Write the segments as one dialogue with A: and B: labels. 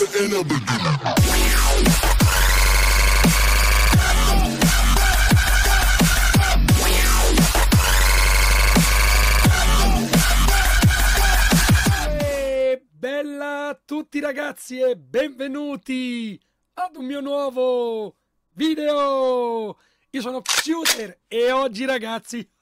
A: Bella a tutti ragazzi e benvenuti ad un mio nuovo video! Io sono Shooter e oggi ragazzi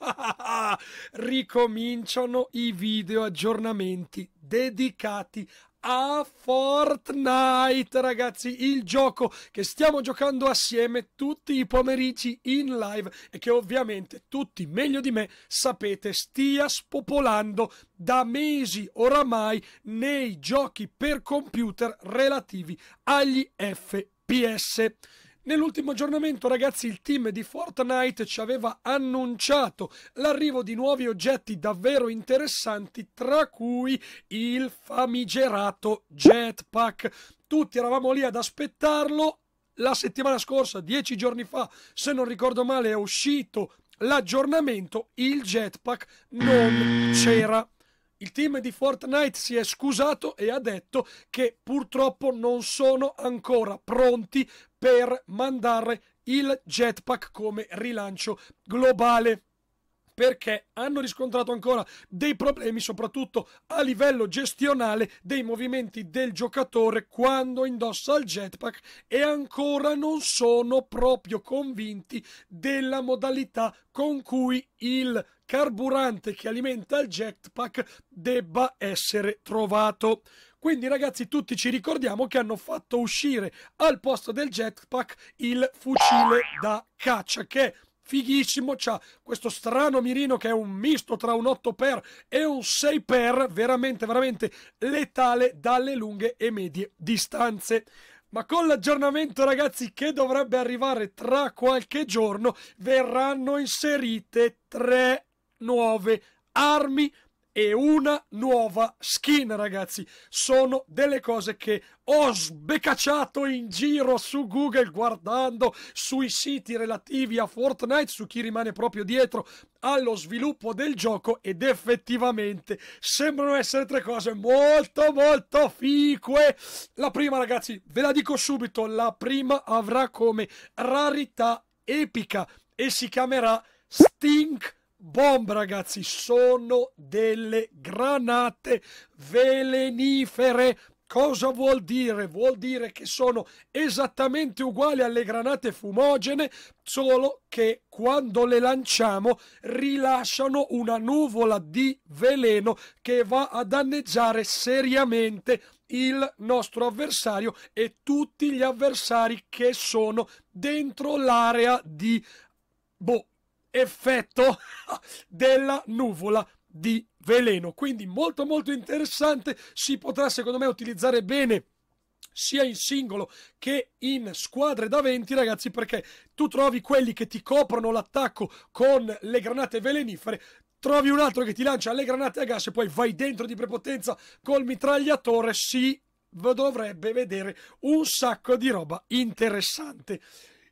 A: ricominciano i video aggiornamenti dedicati a Fortnite, ragazzi, il gioco che stiamo giocando assieme tutti i pomeriggi in live e che ovviamente tutti meglio di me sapete stia spopolando da mesi oramai nei giochi per computer relativi agli FPS. Nell'ultimo aggiornamento, ragazzi, il team di Fortnite ci aveva annunciato l'arrivo di nuovi oggetti davvero interessanti, tra cui il famigerato jetpack. Tutti eravamo lì ad aspettarlo. La settimana scorsa, dieci giorni fa, se non ricordo male, è uscito l'aggiornamento. Il jetpack non c'era. Il team di Fortnite si è scusato e ha detto che purtroppo non sono ancora pronti per mandare il jetpack come rilancio globale perché hanno riscontrato ancora dei problemi, soprattutto a livello gestionale dei movimenti del giocatore quando indossa il jetpack e ancora non sono proprio convinti della modalità con cui il carburante che alimenta il jetpack debba essere trovato. Quindi ragazzi tutti ci ricordiamo che hanno fatto uscire al posto del jetpack il fucile da caccia che è fighissimo, c'ha questo strano mirino che è un misto tra un 8x e un 6x, veramente veramente letale dalle lunghe e medie distanze. Ma con l'aggiornamento ragazzi che dovrebbe arrivare tra qualche giorno verranno inserite tre nuove armi e una nuova skin, ragazzi. Sono delle cose che ho sbecacciato in giro su Google guardando sui siti relativi a Fortnite, su chi rimane proprio dietro allo sviluppo del gioco ed effettivamente sembrano essere tre cose molto molto fique. La prima, ragazzi, ve la dico subito, la prima avrà come rarità epica e si chiamerà Stink bombe, ragazzi, sono delle granate velenifere. Cosa vuol dire? Vuol dire che sono esattamente uguali alle granate fumogene, solo che quando le lanciamo rilasciano una nuvola di veleno che va a danneggiare seriamente il nostro avversario e tutti gli avversari che sono dentro l'area di boh, effetto della nuvola di veleno. Quindi molto molto interessante, si potrà secondo me utilizzare bene sia in singolo che in squadre da 20 ragazzi perché tu trovi quelli che ti coprono l'attacco con le granate velenifere trovi un altro che ti lancia le granate a gas e poi vai dentro di prepotenza col mitragliatore si dovrebbe vedere un sacco di roba interessante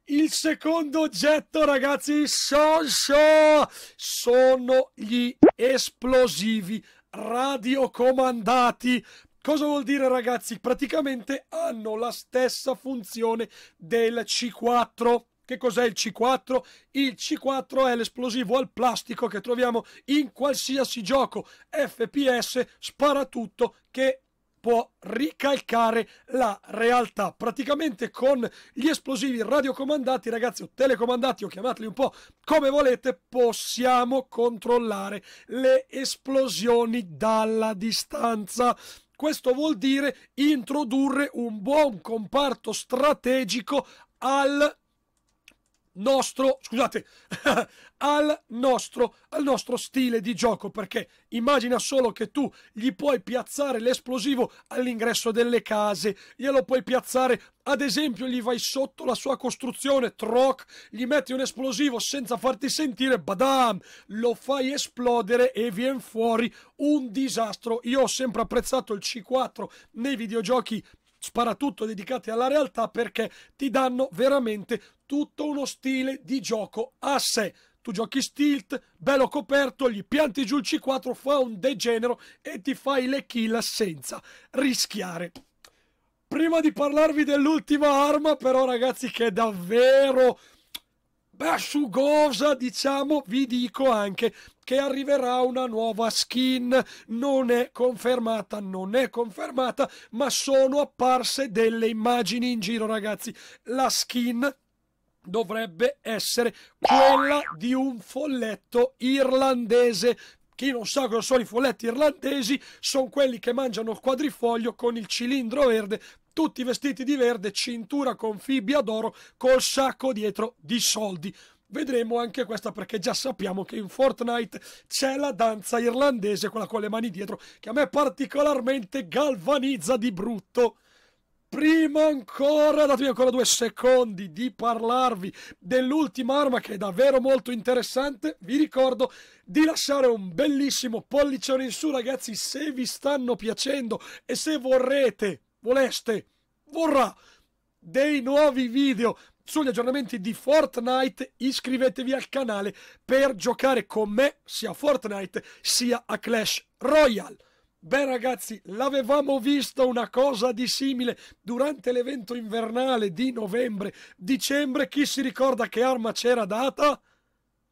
A: il secondo oggetto, ragazzi, Sosho, sono gli esplosivi radiocomandati. Cosa vuol dire ragazzi? Praticamente hanno la stessa funzione del C4. Che cos'è il C4? Il C4 è l'esplosivo al plastico che troviamo in qualsiasi gioco FPS sparatutto che può ricalcare la realtà. Praticamente con gli esplosivi radiocomandati, ragazzi, o telecomandati, o chiamateli un po' come volete, possiamo controllare le esplosioni dalla distanza. Questo vuol dire introdurre un buon comparto strategico al nostro, scusate, al, nostro, al nostro stile di gioco, perché immagina solo che tu gli puoi piazzare l'esplosivo all'ingresso delle case, glielo puoi piazzare, ad esempio gli vai sotto la sua costruzione, troc, gli metti un esplosivo senza farti sentire, badam, lo fai esplodere e viene fuori un disastro. Io ho sempre apprezzato il C4 nei videogiochi sparatutto dedicati alla realtà perché ti danno veramente tutto uno stile di gioco a sé. Tu giochi stilt, bello coperto, gli pianti giù il C4, fa un degenero e ti fai le kill senza rischiare. Prima di parlarvi dell'ultima arma, però ragazzi, che è davvero basciugosa, diciamo, vi dico anche che arriverà una nuova skin. Non è confermata, non è confermata, ma sono apparse delle immagini in giro, ragazzi. La skin dovrebbe essere quella di un folletto irlandese chi non sa cosa sono i folletti irlandesi, sono quelli che mangiano il quadrifoglio con il cilindro verde tutti vestiti di verde, cintura con fibbia d'oro, col sacco dietro di soldi. Vedremo anche questa perché già sappiamo che in Fortnite c'è la danza irlandese, quella con le mani dietro, che a me particolarmente galvanizza di brutto. Prima ancora, datemi ancora due secondi di parlarvi dell'ultima arma che è davvero molto interessante, vi ricordo di lasciare un bellissimo pollicione in su ragazzi se vi stanno piacendo e se vorrete voleste, vorrà dei nuovi video sugli aggiornamenti di Fortnite, iscrivetevi al canale per giocare con me sia a Fortnite sia a Clash Royale. Beh ragazzi, l'avevamo visto una cosa di simile durante l'evento invernale di novembre-dicembre. Chi si ricorda che arma c'era data?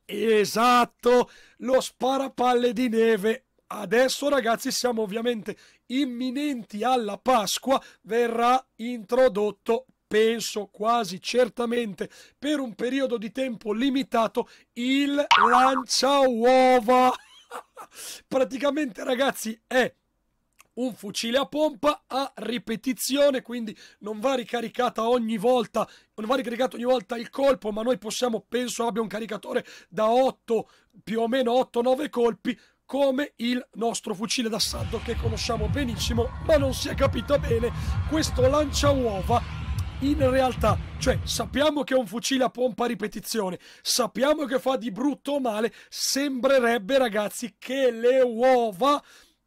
A: Esatto, lo sparapalle di neve. Adesso ragazzi siamo ovviamente imminenti alla Pasqua verrà introdotto penso quasi certamente per un periodo di tempo limitato il lancia uova. praticamente ragazzi è un fucile a pompa a ripetizione, quindi non va ricaricata ogni volta, non va ricaricato ogni volta il colpo, ma noi possiamo, penso abbia un caricatore da 8, più o meno 8-9 colpi, come il nostro fucile d'assalto che conosciamo benissimo, ma non si è capito bene questo lancia uova in realtà, cioè sappiamo che è un fucile a pompa a ripetizione, sappiamo che fa di brutto o male, sembrerebbe ragazzi che le uova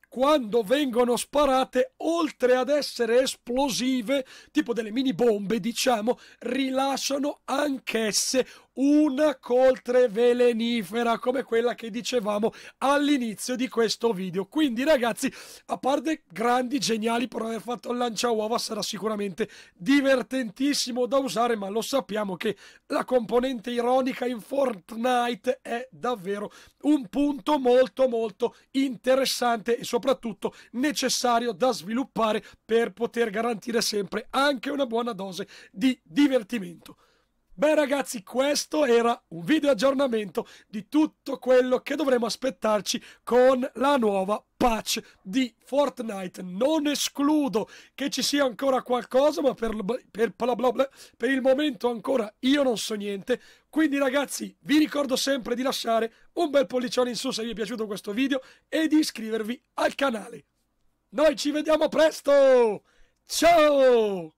A: quando vengono sparate, oltre ad essere esplosive, tipo delle mini bombe, diciamo, rilasciano anch'esse una coltre velenifera come quella che dicevamo all'inizio di questo video. Quindi ragazzi, a parte grandi, geniali per aver fatto il lancia uova sarà sicuramente divertentissimo da usare, ma lo sappiamo che la componente ironica in Fortnite è davvero un punto molto molto interessante e soprattutto necessario da sviluppare per poter garantire sempre anche una buona dose di divertimento. Beh ragazzi, questo era un video aggiornamento di tutto quello che dovremo aspettarci con la nuova patch di Fortnite. Non escludo che ci sia ancora qualcosa, ma per, per, bla bla bla, per il momento ancora io non so niente. Quindi ragazzi, vi ricordo sempre di lasciare un bel pollicione in su se vi è piaciuto questo video e di iscrivervi al canale. Noi ci vediamo presto! Ciao!